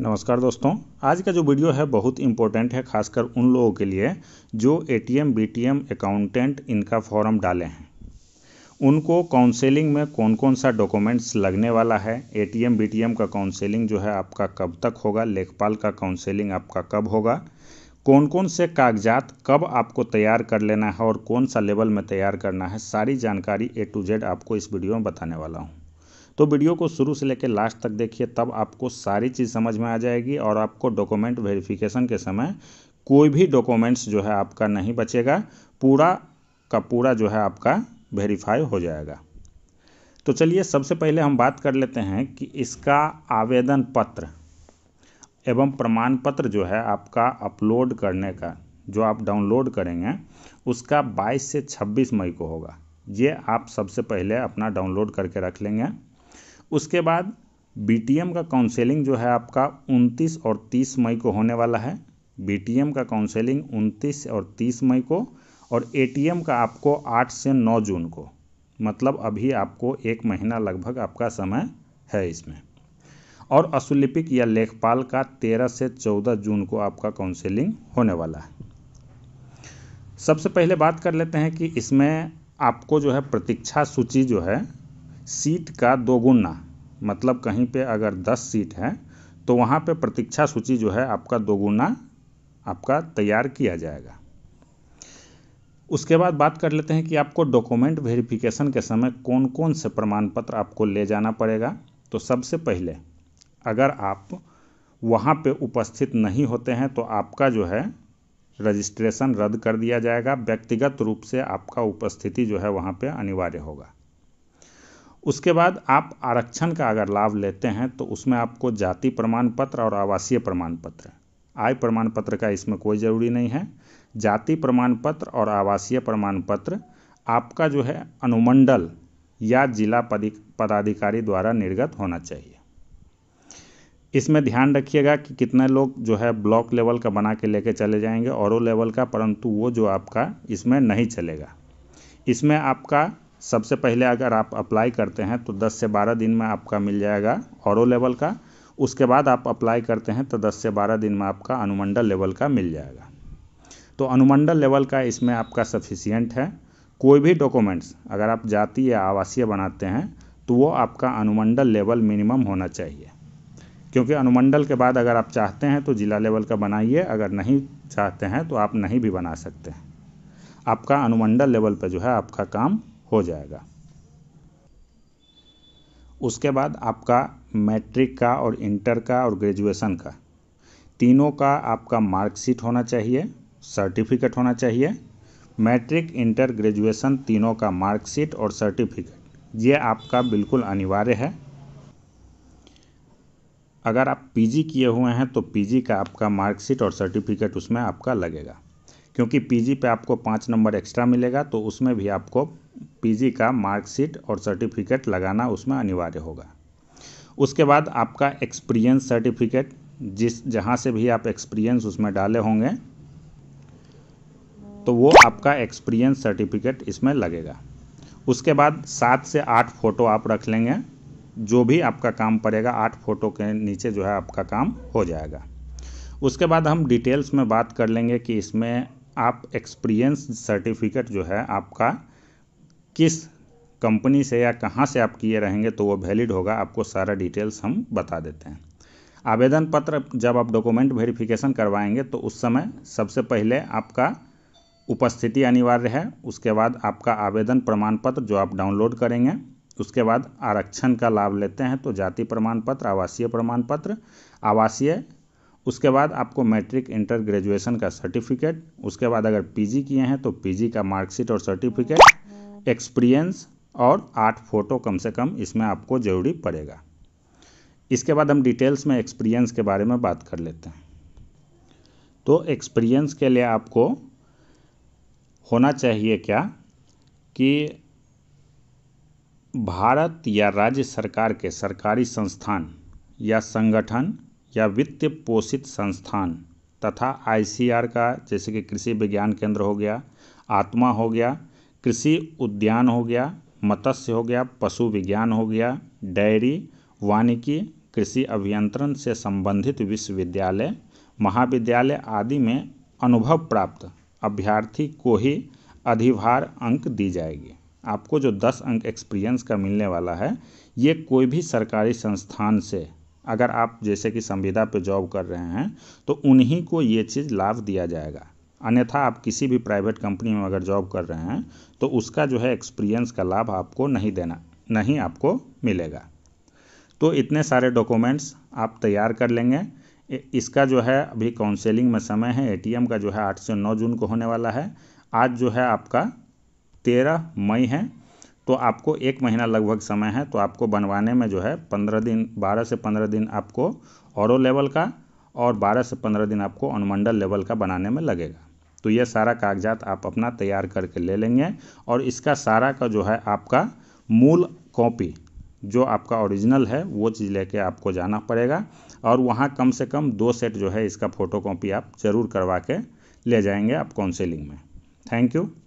नमस्कार दोस्तों आज का जो वीडियो है बहुत इम्पोर्टेंट है खासकर उन लोगों के लिए जो एटीएम बीटीएम अकाउंटेंट इनका फॉर्म डाले हैं उनको काउंसलिंग में कौन कौन सा डॉक्यूमेंट्स लगने वाला है एटीएम बीटीएम का काउंसलिंग जो है आपका कब तक होगा लेखपाल का काउंसलिंग आपका कब होगा कौन कौन से कागजात कब आपको तैयार कर लेना है और कौन सा लेवल में तैयार करना है सारी जानकारी ए टू जेड आपको इस वीडियो में बताने वाला हूँ तो वीडियो को शुरू से लेकर लास्ट तक देखिए तब आपको सारी चीज़ समझ में आ जाएगी और आपको डॉक्यूमेंट वेरिफिकेशन के समय कोई भी डॉक्यूमेंट्स जो है आपका नहीं बचेगा पूरा का पूरा जो है आपका वेरीफाई हो जाएगा तो चलिए सबसे पहले हम बात कर लेते हैं कि इसका आवेदन पत्र एवं प्रमाण पत्र जो है आपका अपलोड करने का जो आप डाउनलोड करेंगे उसका 22 से 26 मई को होगा ये आप सबसे पहले अपना डाउनलोड करके रख लेंगे उसके बाद बीटीएम का काउंसलिंग जो है आपका 29 और 30 मई को होने वाला है बीटीएम का काउंसलिंग 29 और 30 मई को और एटीएम का आपको 8 से 9 जून को मतलब अभी आपको एक महीना लगभग आपका समय है इसमें और अशुलिपिक या लेखपाल का 13 से 14 जून को आपका काउंसलिंग होने वाला है सबसे पहले बात कर लेते हैं कि इसमें आपको जो है प्रतीक्षा सूची जो है सीट का दोगुना मतलब कहीं पे अगर दस सीट है तो वहाँ पे प्रतीक्षा सूची जो है आपका दोगुना आपका तैयार किया जाएगा उसके बाद बात कर लेते हैं कि आपको डॉक्यूमेंट वेरिफिकेशन के समय कौन कौन से प्रमाण पत्र आपको ले जाना पड़ेगा तो सबसे पहले अगर आप वहाँ पे उपस्थित नहीं होते हैं तो आपका जो है रजिस्ट्रेशन रद्द कर दिया जाएगा व्यक्तिगत रूप से आपका उपस्थिति जो है वहाँ पे अनिवार्य होगा उसके बाद आप आरक्षण का अगर लाभ लेते हैं तो उसमें आपको जाति प्रमाण पत्र और आवासीय प्रमाण पत्र आय प्रमाण पत्र का इसमें कोई ज़रूरी नहीं है जाति प्रमाण पत्र और आवासीय प्रमाण पत्र आपका जो है अनुमंडल या जिला पदाधिकारी द्वारा निर्गत होना चाहिए इसमें ध्यान रखिएगा कि कितने लोग जो है ब्लॉक लेवल का बना के लेके चले जाएंगे और लेवल का परंतु वो जो आपका इसमें नहीं चलेगा इसमें आपका सबसे पहले अगर आप अप्लाई करते हैं तो 10 से 12 दिन में आपका मिल जाएगा और लेवल का उसके बाद आप अप्लाई करते हैं तो 10 से 12 दिन में आपका अनुमंडल लेवल का मिल जाएगा तो अनुमंडल लेवल का इसमें आपका सफिशियंट है कोई भी डॉक्यूमेंट्स अगर आप जाति या आवासीय बनाते हैं तो वो आपका अनुमंडल लेवल मिनिमम होना चाहिए क्योंकि अनुमंडल के बाद अगर आप चाहते हैं तो ज़िला लेवल का बनाइए अगर नहीं चाहते हैं तो आप नहीं भी बना सकते हैं आपका अनुमंडल लेवल पर जो है आपका काम हो जाएगा उसके बाद आपका मैट्रिक का और इंटर का और ग्रेजुएशन का तीनों का आपका मार्कशीट होना चाहिए सर्टिफिकेट होना चाहिए मैट्रिक इंटर ग्रेजुएशन तीनों का मार्कशीट और सर्टिफिकेट ये आपका बिल्कुल अनिवार्य है अगर आप पीजी किए हुए हैं तो पीजी का आपका मार्कशीट और सर्टिफिकेट उसमें आपका लगेगा क्योंकि पीजी पे आपको पाँच नंबर एक्स्ट्रा मिलेगा तो उसमें भी आपको पीजी का मार्कशीट और सर्टिफिकेट लगाना उसमें अनिवार्य होगा उसके बाद आपका एक्सपीरियंस सर्टिफिकेट जिस जहाँ से भी आप एक्सपीरियंस उसमें डाले होंगे तो वो आपका एक्सपीरियंस सर्टिफिकेट इसमें लगेगा उसके बाद सात से आठ फ़ोटो आप रख लेंगे जो भी आपका काम पड़ेगा आठ फ़ोटो के नीचे जो है आपका काम हो जाएगा उसके बाद हम डिटेल्स में बात कर लेंगे कि इसमें आप एक्सपीरियंस सर्टिफिकेट जो है आपका किस कंपनी से या कहाँ से आप किए रहेंगे तो वो वैलिड होगा आपको सारा डिटेल्स हम बता देते हैं आवेदन पत्र जब आप डॉक्यूमेंट वेरिफिकेशन करवाएंगे तो उस समय सबसे पहले आपका उपस्थिति अनिवार्य है उसके बाद आपका आवेदन प्रमाण पत्र जो आप डाउनलोड करेंगे उसके बाद आरक्षण का लाभ लेते हैं तो जाति प्रमाण पत्र आवासीय प्रमाण पत्र आवासीय उसके बाद आपको मैट्रिक इंटर ग्रेजुएशन का सर्टिफिकेट उसके बाद अगर पीजी किए हैं तो पीजी का मार्कशीट और सर्टिफिकेट एक्सपीरियंस और आठ फ़ोटो कम से कम इसमें आपको ज़रूरी पड़ेगा इसके बाद हम डिटेल्स में एक्सपीरियंस के बारे में बात कर लेते हैं तो एक्सपीरियंस के लिए आपको होना चाहिए क्या कि भारत या राज्य सरकार के सरकारी संस्थान या संगठन या वित्त पोषित संस्थान तथा आईसीआर का जैसे कि कृषि विज्ञान केंद्र हो गया आत्मा हो गया कृषि उद्यान हो गया मत्स्य हो गया पशु विज्ञान हो गया डेयरी वानिकी कृषि अभियंत्रण से संबंधित विश्वविद्यालय महाविद्यालय आदि में अनुभव प्राप्त अभ्यर्थी को ही अधिभार अंक दी जाएगी आपको जो 10 अंक एक्सपीरियंस का मिलने वाला है ये कोई भी सरकारी संस्थान से अगर आप जैसे कि संविदा पे जॉब कर रहे हैं तो उन्हीं को ये चीज़ लाभ दिया जाएगा अन्यथा आप किसी भी प्राइवेट कंपनी में अगर जॉब कर रहे हैं तो उसका जो है एक्सपीरियंस का लाभ आपको नहीं देना नहीं आपको मिलेगा तो इतने सारे डॉक्यूमेंट्स आप तैयार कर लेंगे इसका जो है अभी काउंसलिंग में समय है एटीएम का जो है आठ से नौ जून को होने वाला है आज जो है आपका तेरह मई है तो आपको एक महीना लगभग समय है तो आपको बनवाने में जो है पंद्रह दिन बारह से पंद्रह दिन आपको और लेवल का और बारह से पंद्रह दिन आपको अनुमंडल लेवल का बनाने में लगेगा तो ये सारा कागजात आप अपना तैयार करके ले लेंगे और इसका सारा का जो है आपका मूल कॉपी जो आपका ओरिजिनल है वो चीज़ लेके आपको जाना पड़ेगा और वहाँ कम से कम दो सेट जो है इसका फ़ोटो कॉपी आप ज़रूर करवा के ले जाएंगे आप काउंसिलिंग में थैंक यू